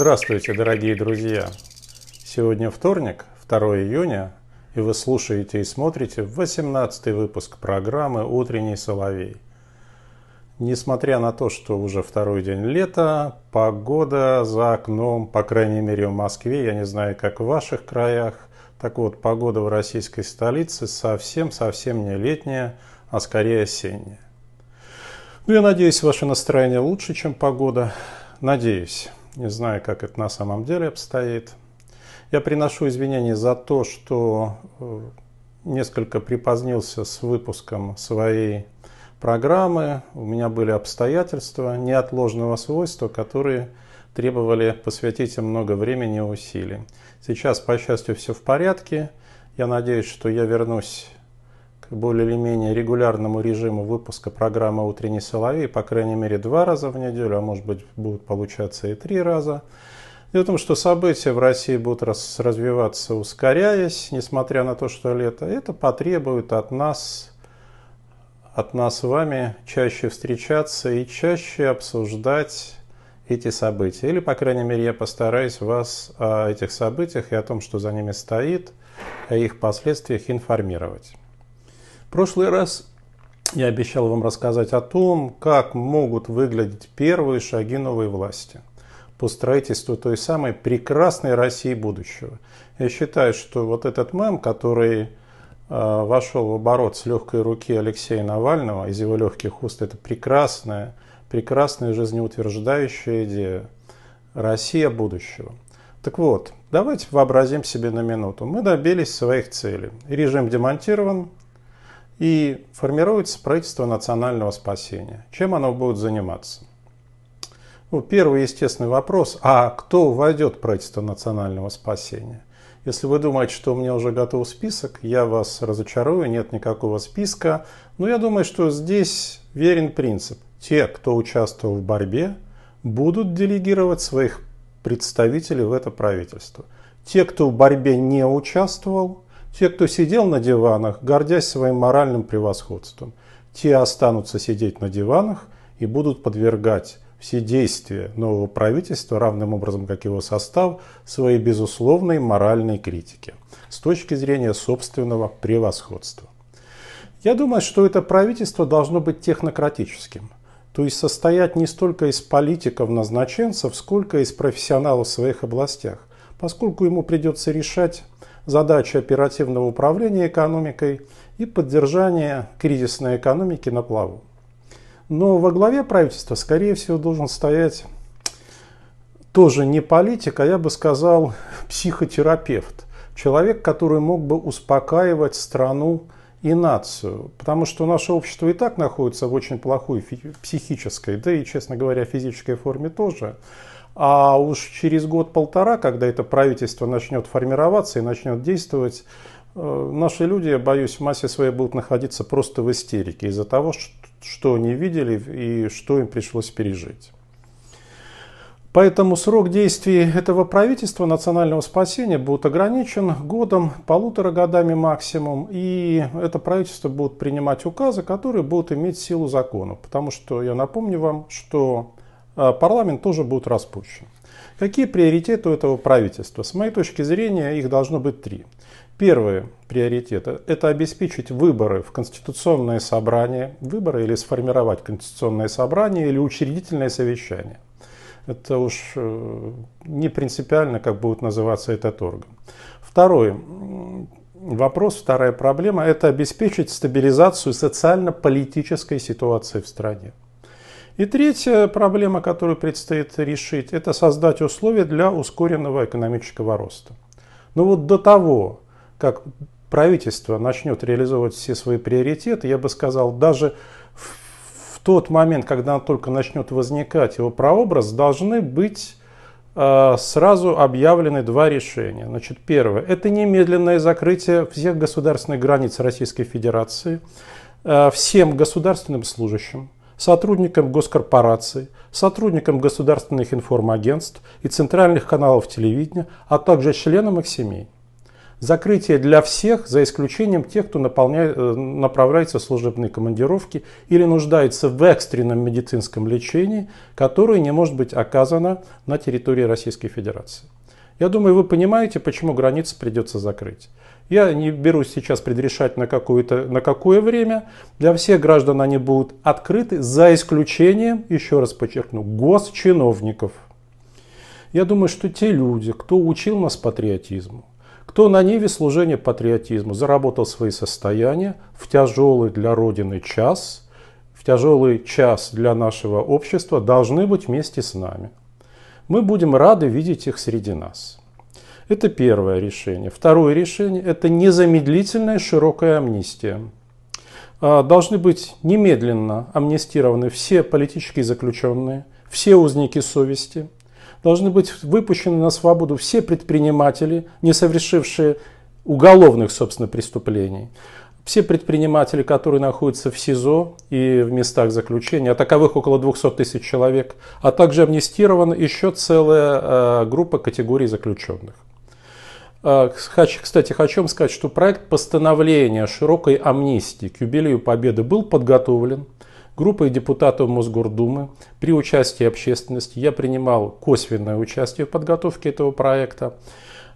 Здравствуйте, дорогие друзья! Сегодня вторник, 2 июня, и вы слушаете и смотрите 18 выпуск программы «Утренний соловей». Несмотря на то, что уже второй день лета, погода за окном, по крайней мере в Москве, я не знаю, как в ваших краях, так вот, погода в российской столице совсем-совсем не летняя, а скорее осенняя. Ну, я надеюсь, ваше настроение лучше, чем погода. Надеюсь не знаю, как это на самом деле обстоит. Я приношу извинения за то, что э, несколько припозднился с выпуском своей программы. У меня были обстоятельства неотложного свойства, которые требовали посвятить им много времени и усилий. Сейчас, по счастью, все в порядке. Я надеюсь, что я вернусь более или менее регулярному режиму выпуска программы «Утренний соловей», по крайней мере, два раза в неделю, а может быть, будут получаться и три раза. Дело в том, что события в России будут развиваться, ускоряясь, несмотря на то, что лето. Это потребует от нас, от нас с вами чаще встречаться и чаще обсуждать эти события. Или, по крайней мере, я постараюсь вас о этих событиях и о том, что за ними стоит, о их последствиях информировать. В прошлый раз я обещал вам рассказать о том, как могут выглядеть первые шаги новой власти по строительству той самой прекрасной России будущего. Я считаю, что вот этот мем, который э, вошел в оборот с легкой руки Алексея Навального из его легких уст, это прекрасная, прекрасная жизнеутверждающая идея «Россия будущего». Так вот, давайте вообразим себе на минуту. Мы добились своих целей. Режим демонтирован, и формируется правительство национального спасения. Чем оно будет заниматься? Ну, первый естественный вопрос, а кто войдет в правительство национального спасения? Если вы думаете, что у меня уже готов список, я вас разочарую, нет никакого списка. Но я думаю, что здесь верен принцип. Те, кто участвовал в борьбе, будут делегировать своих представителей в это правительство. Те, кто в борьбе не участвовал, те, кто сидел на диванах, гордясь своим моральным превосходством, те останутся сидеть на диванах и будут подвергать все действия нового правительства, равным образом как его состав, своей безусловной моральной критике с точки зрения собственного превосходства. Я думаю, что это правительство должно быть технократическим, то есть состоять не столько из политиков-назначенцев, сколько из профессионалов в своих областях, поскольку ему придется решать задачи оперативного управления экономикой и поддержания кризисной экономики на плаву. Но во главе правительства, скорее всего, должен стоять тоже не политик, а я бы сказал психотерапевт. Человек, который мог бы успокаивать страну и нацию. Потому что наше общество и так находится в очень плохой психической, да и, честно говоря, физической форме тоже. А уж через год-полтора, когда это правительство начнет формироваться и начнет действовать, э, наши люди, боюсь, в массе своей будут находиться просто в истерике из-за того, что они видели и что им пришлось пережить. Поэтому срок действий этого правительства национального спасения будет ограничен годом, полутора годами максимум. И это правительство будет принимать указы, которые будут иметь силу закона. Потому что я напомню вам, что а, парламент тоже будет распущен. Какие приоритеты у этого правительства? С моей точки зрения, их должно быть три. Первый приоритет – это обеспечить выборы в конституционное собрание, выборы или сформировать конституционное собрание или учредительное совещание. Это уж э, не принципиально, как будет называться этот орган. Второй вопрос, вторая проблема – это обеспечить стабилизацию социально-политической ситуации в стране. И третья проблема, которую предстоит решить, это создать условия для ускоренного экономического роста. Но вот до того, как правительство начнет реализовывать все свои приоритеты, я бы сказал, даже в тот момент, когда он только начнет возникать, его прообраз, должны быть э, сразу объявлены два решения. Значит, первое – это немедленное закрытие всех государственных границ Российской Федерации э, всем государственным служащим, сотрудникам госкорпораций, сотрудникам государственных информагентств и центральных каналов телевидения, а также членам их семей. Закрытие для всех, за исключением тех, кто наполняет, э, направляется в служебные командировки или нуждается в экстренном медицинском лечении, которое не может быть оказано на территории Российской Федерации. Я думаю, вы понимаете, почему границы придется закрыть. Я не берусь сейчас предрешать на, какое-то, на какое время. Для всех граждан они будут открыты, за исключением, еще раз подчеркну, госчиновников. Я думаю, что те люди, кто учил нас патриотизму, кто на ниве служения патриотизму заработал свои состояния в тяжелый для Родины час, в тяжелый час для нашего общества, должны быть вместе с нами. Мы будем рады видеть их среди нас. Это первое решение. Второе решение – это незамедлительная широкая амнистия. А, должны быть немедленно амнистированы все политические заключенные, все узники совести. Должны быть выпущены на свободу все предприниматели, не совершившие уголовных, собственно, преступлений. Все предприниматели, которые находятся в СИЗО и в местах заключения, а таковых около 200 тысяч человек, а также амнистирована еще целая а, группа категорий заключенных. А, кстати, хочу вам сказать, что проект постановления широкой амнистии к юбилею Победы был подготовлен группой депутатов Мосгордумы при участии общественности. Я принимал косвенное участие в подготовке этого проекта.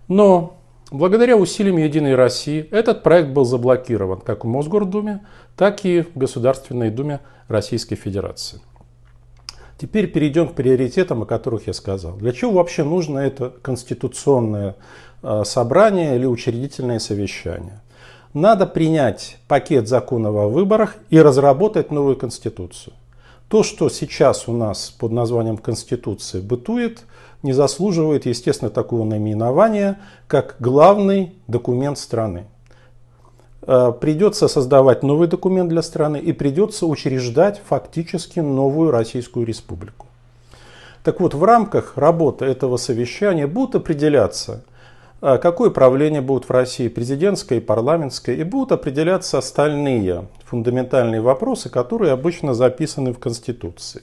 Но благодаря усилиям «Единой России» этот проект был заблокирован как в Мосгордуме, так и в Государственной Думе Российской Федерации. Теперь перейдем к приоритетам, о которых я сказал. Для чего вообще нужно это конституционное Э, собрание или учредительное совещание. Надо принять пакет законов о выборах и разработать новую конституцию. То, что сейчас у нас под названием Конституции бытует, не заслуживает, естественно, такого наименования, как главный документ страны. Э, придется создавать новый документ для страны и придется учреждать фактически новую Российскую Республику. Так вот, в рамках работы этого совещания будут определяться а какое правление будет в России, президентское и парламентское, и будут определяться остальные фундаментальные вопросы, которые обычно записаны в Конституции.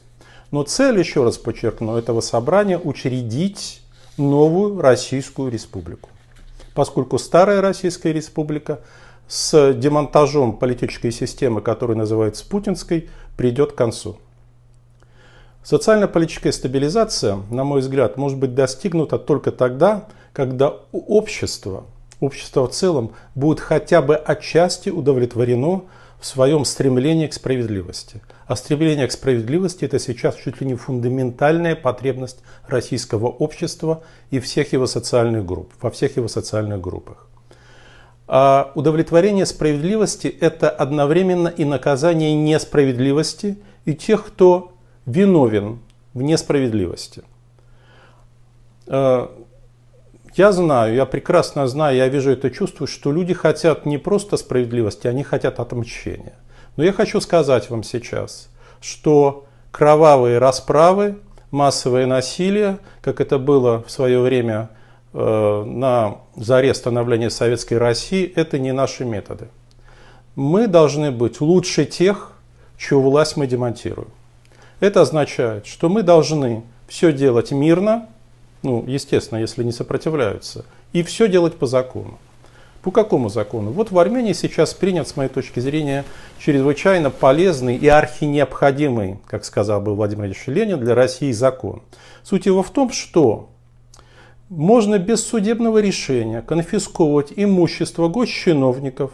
Но цель, еще раз подчеркну, этого собрания – учредить новую Российскую Республику. Поскольку старая Российская Республика с демонтажом политической системы, которая называется путинской, придет к концу. Социально-политическая стабилизация, на мой взгляд, может быть достигнута только тогда, когда общество, общество в целом, будет хотя бы отчасти удовлетворено в своем стремлении к справедливости. А стремление к справедливости – это сейчас чуть ли не фундаментальная потребность российского общества и всех его социальных групп, во всех его социальных группах. А удовлетворение справедливости – это одновременно и наказание несправедливости и тех, кто виновен в несправедливости. А я знаю, я прекрасно знаю, я вижу это чувство, что люди хотят не просто справедливости, они хотят отмщения. Но я хочу сказать вам сейчас, что кровавые расправы, массовое насилие, как это было в свое время э, на заре становления Советской России, это не наши методы. Мы должны быть лучше тех, чью власть мы демонтируем. Это означает, что мы должны все делать мирно, ну, естественно, если не сопротивляются. И все делать по закону. По какому закону? Вот в Армении сейчас принят, с моей точки зрения, чрезвычайно полезный и архинеобходимый, как сказал бы Владимир Ильич Ленин, для России закон. Суть его в том, что можно без судебного решения конфисковывать имущество госчиновников,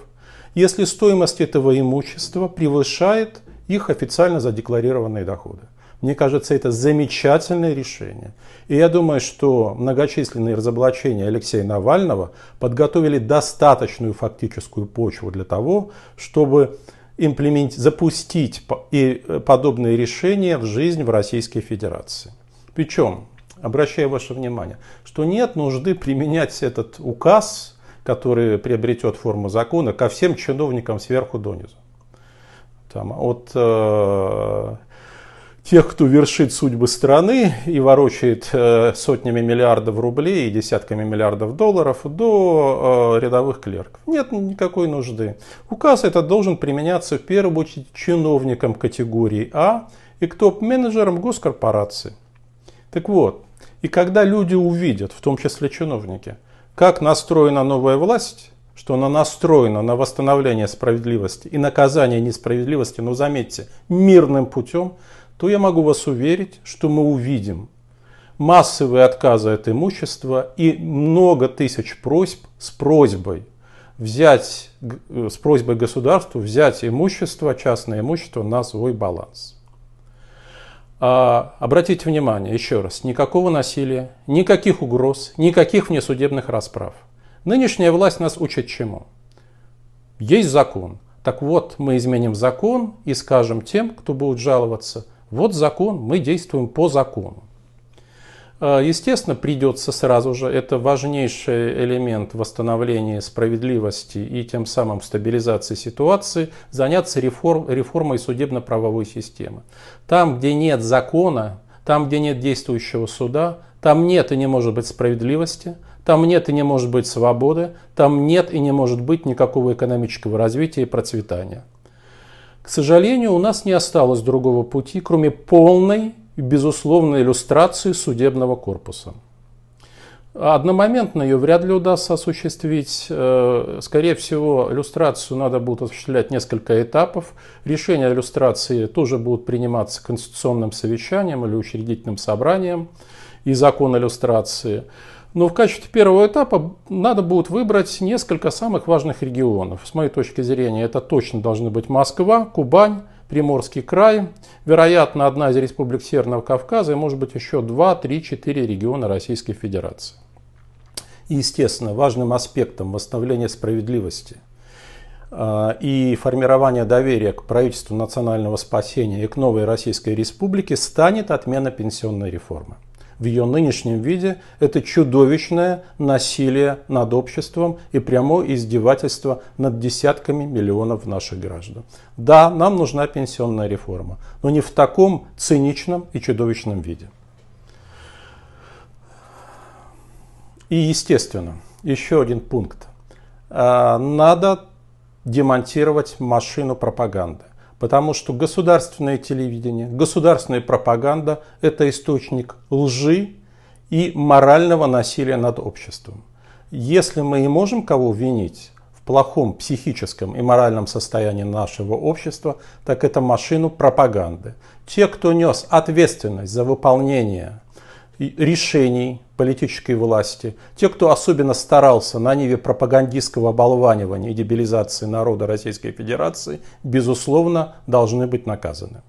если стоимость этого имущества превышает их официально задекларированные доходы. Мне кажется, это замечательное решение. И я думаю, что многочисленные разоблачения Алексея Навального подготовили достаточную фактическую почву для того, чтобы имплемент... запустить и э, подобные решения в жизнь в Российской Федерации. Причем, обращаю ваше внимание, что нет нужды применять этот указ, который приобретет форму закона, ко всем чиновникам сверху донизу. Там, от э, тех, кто вершит судьбы страны и ворочает э, сотнями миллиардов рублей и десятками миллиардов долларов до э, рядовых клерков. Нет никакой нужды. Указ этот должен применяться в первую очередь чиновникам категории А и к топ-менеджерам госкорпораций. Так вот, и когда люди увидят, в том числе чиновники, как настроена новая власть, что она настроена на восстановление справедливости и наказание несправедливости, но заметьте, мирным путем, то я могу вас уверить, что мы увидим массовые отказы от имущества и много тысяч просьб с просьбой взять, э, с просьбой государству взять имущество, частное имущество на свой баланс. А, обратите внимание, еще раз, никакого насилия, никаких угроз, никаких внесудебных расправ. Нынешняя власть нас учит чему? Есть закон. Так вот, мы изменим закон и скажем тем, кто будет жаловаться – вот закон, мы действуем по закону. Э, естественно, придется сразу же, это важнейший элемент восстановления справедливости и тем самым стабилизации ситуации, заняться реформ, реформой судебно-правовой системы. Там, где нет закона, там, где нет действующего суда, там нет и не может быть справедливости, там нет и не может быть свободы, там нет и не может быть никакого экономического развития и процветания. К сожалению, у нас не осталось другого пути, кроме полной и безусловной иллюстрации судебного корпуса. Одномоментно ее вряд ли удастся осуществить. Э, скорее всего, иллюстрацию надо будет осуществлять несколько этапов. Решения иллюстрации тоже будут приниматься Конституционным совещанием или учредительным собранием и закон иллюстрации. Но в качестве первого этапа надо будет выбрать несколько самых важных регионов. С моей точки зрения, это точно должны быть Москва, Кубань, Приморский край, вероятно, одна из республик Северного Кавказа и, может быть, еще 2, 3, 4 региона Российской Федерации. И, естественно, важным аспектом восстановления справедливости а, и формирования доверия к правительству национального спасения и к новой Российской Республике станет отмена пенсионной реформы в ее нынешнем виде – это чудовищное насилие над обществом и прямое издевательство над десятками миллионов наших граждан. Да, нам нужна пенсионная реформа, но не в таком циничном и чудовищном виде. И, естественно, еще один пункт. А, надо демонтировать машину пропаганды. Потому что государственное телевидение, государственная пропаганда – это источник лжи и морального насилия над обществом. Если мы и можем кого винить в плохом психическом и моральном состоянии нашего общества, так это машину пропаганды. Те, кто нес ответственность за выполнение решений политической власти, те, кто особенно старался на ниве пропагандистского оболванивания и дебилизации народа Российской Федерации, безусловно, должны быть наказаны.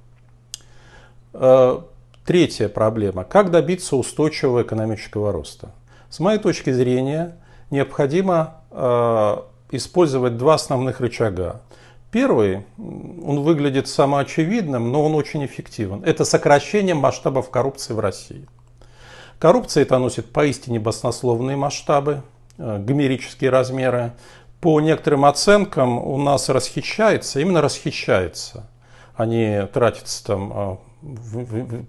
Э, третья проблема. Как добиться устойчивого экономического роста? С моей точки зрения, необходимо э, использовать два основных рычага. Первый, он выглядит самоочевидным, но он очень эффективен. Это сокращение масштабов коррупции в России. Коррупция это носит поистине баснословные масштабы, э, гомерические размеры. По некоторым оценкам у нас расхищается, именно расхищается, а тратятся тратится там э, в, в,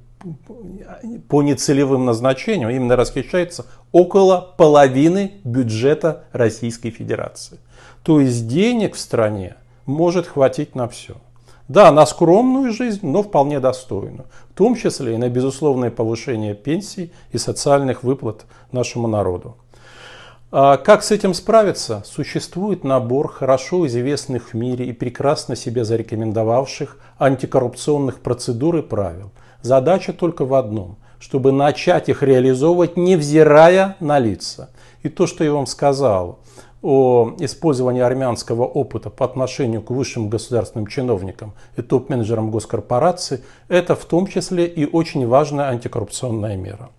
по нецелевым назначениям, именно расхищается около половины бюджета Российской Федерации. То есть денег в стране может хватить на все. Да, на скромную жизнь, но вполне достойную. В том числе и на безусловное повышение пенсий и социальных выплат нашему народу. А как с этим справиться? Существует набор хорошо известных в мире и прекрасно себя зарекомендовавших антикоррупционных процедур и правил. Задача только в одном – чтобы начать их реализовывать, невзирая на лица. И то, что я вам сказал, о использовании армянского опыта по отношению к высшим государственным чиновникам и топ-менеджерам госкорпораций, это в том числе и очень важная антикоррупционная мера.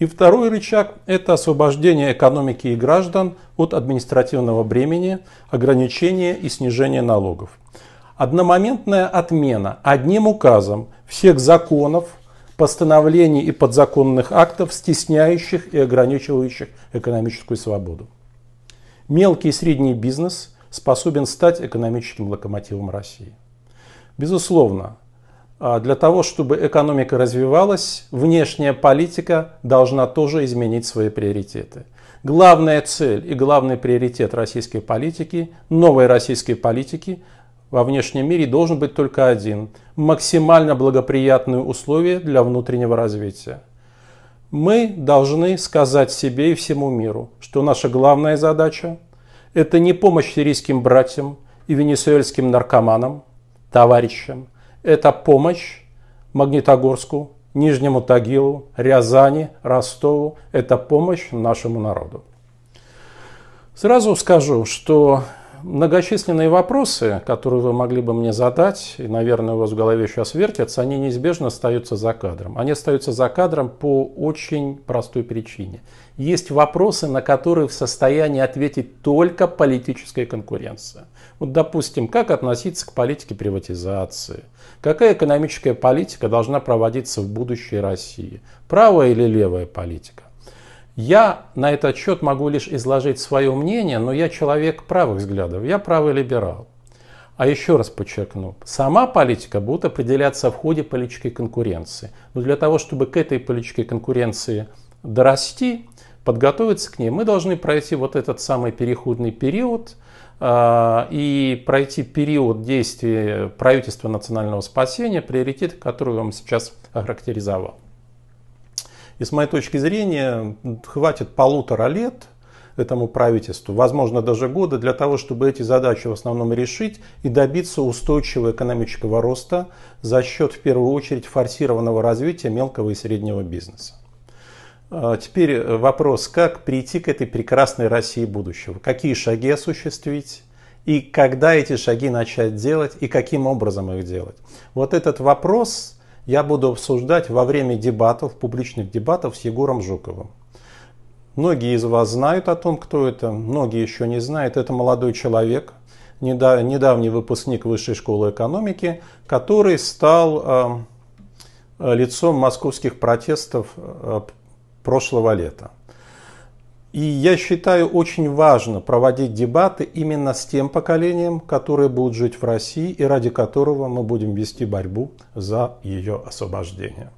И второй рычаг – это освобождение экономики и граждан от административного бремени, ограничения и снижения налогов. Одномоментная отмена одним указом всех законов, постановлений и подзаконных актов, стесняющих и ограничивающих экономическую свободу мелкий и средний бизнес способен стать экономическим локомотивом России. Безусловно, а, для того, чтобы экономика развивалась, внешняя политика должна тоже изменить свои приоритеты. Главная цель и главный приоритет российской политики, новой российской политики во внешнем мире должен быть только один – максимально благоприятные условия для внутреннего развития мы должны сказать себе и всему миру, что наша главная задача – это не помощь сирийским братьям и венесуэльским наркоманам, товарищам. Это помощь Магнитогорску, Нижнему Тагилу, Рязани, Ростову. Это помощь нашему народу. Сразу скажу, что многочисленные вопросы, которые вы могли бы мне задать, и, наверное, у вас в голове сейчас вертятся, они неизбежно остаются за кадром. Они остаются за кадром по очень простой причине. Есть вопросы, на которые в состоянии ответить только политическая конкуренция. Вот, допустим, как относиться к политике приватизации? Какая экономическая политика должна проводиться в будущей России? Правая или левая политика? Я на этот счет могу лишь изложить свое мнение, но я человек правых взглядов, я правый либерал. А еще раз подчеркну, сама политика будет определяться в ходе политической конкуренции. Но для того, чтобы к этой политической конкуренции дорасти, подготовиться к ней, мы должны пройти вот этот самый переходный период а, и пройти период действия правительства национального спасения, приоритет, который я вам сейчас охарактеризовал. И с моей точки зрения, хватит полутора лет этому правительству, возможно, даже года, для того, чтобы эти задачи в основном решить и добиться устойчивого экономического роста за счет, в первую очередь, форсированного развития мелкого и среднего бизнеса. А, теперь э, вопрос, как прийти к этой прекрасной России будущего? Какие шаги осуществить? И когда эти шаги начать делать? И каким образом их делать? Вот этот вопрос я буду обсуждать во время дебатов, публичных дебатов с Егором Жуковым. Многие из вас знают о том, кто это, многие еще не знают. Это молодой человек, недавний выпускник Высшей школы экономики, который стал э, э, лицом московских протестов э, прошлого лета. И я считаю очень важно проводить дебаты именно с тем поколением, которое будет жить в России и ради которого мы будем вести борьбу за ее освобождение.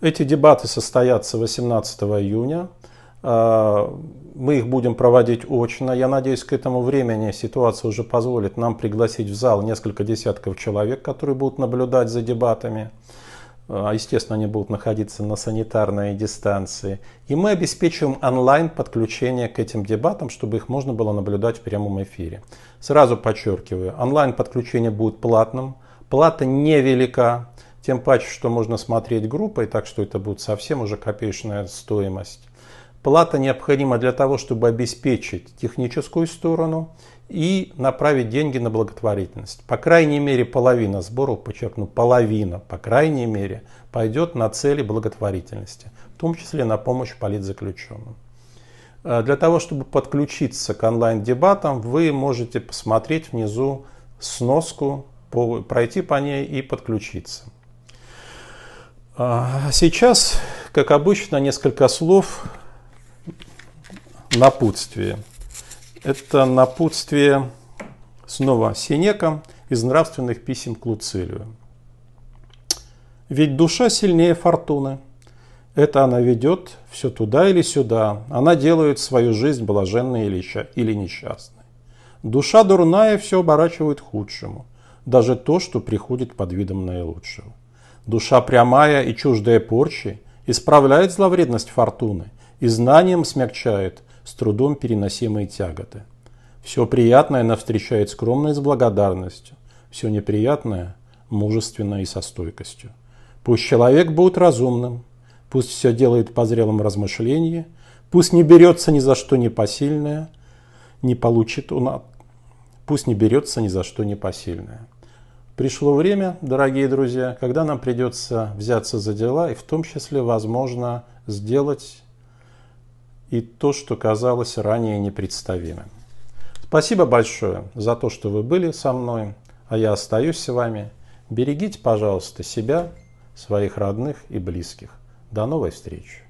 Эти дебаты состоятся 18 июня. А, мы их будем проводить очно. Я надеюсь, к этому времени ситуация уже позволит нам пригласить в зал несколько десятков человек, которые будут наблюдать за дебатами. А, естественно, они будут находиться на санитарной дистанции. И мы обеспечиваем онлайн подключение к этим дебатам, чтобы их можно было наблюдать в прямом эфире. Сразу подчеркиваю, онлайн подключение будет платным, плата невелика, тем паче, что можно смотреть группой, так что это будет совсем уже копеечная стоимость. Плата необходима для того, чтобы обеспечить техническую сторону и направить деньги на благотворительность. По крайней мере, половина сборов, подчеркну, половина, по крайней мере, пойдет на цели благотворительности, в том числе на помощь политзаключенным. Э, для того, чтобы подключиться к онлайн-дебатам, вы можете посмотреть внизу сноску, пройти по ней и подключиться. Э, сейчас, как обычно, несколько слов напутствие. Это напутствие снова Синека из нравственных писем к Луцилию. «Ведь душа сильнее фортуны. Это она ведет все туда или сюда. Она делает свою жизнь блаженной или несчастной. Душа дурная все оборачивает худшему, даже то, что приходит под видом наилучшего. Душа прямая и чуждая порчи исправляет зловредность фортуны и знанием смягчает – с трудом переносимые тяготы. Все приятное она встречает скромно и с благодарностью, все неприятное – мужественно и со стойкостью. Пусть человек будет разумным, пусть все делает по зрелом размышлении, пусть не берется ни за что непосильное, не получит он от... Пусть не берется ни за что непосильное. Пришло время, дорогие друзья, когда нам придется взяться за дела и в том числе, возможно, сделать и то, что казалось ранее непредставимым. Спасибо большое за то, что вы были со мной, а я остаюсь с вами. Берегите, пожалуйста, себя, своих родных и близких. До новой встречи!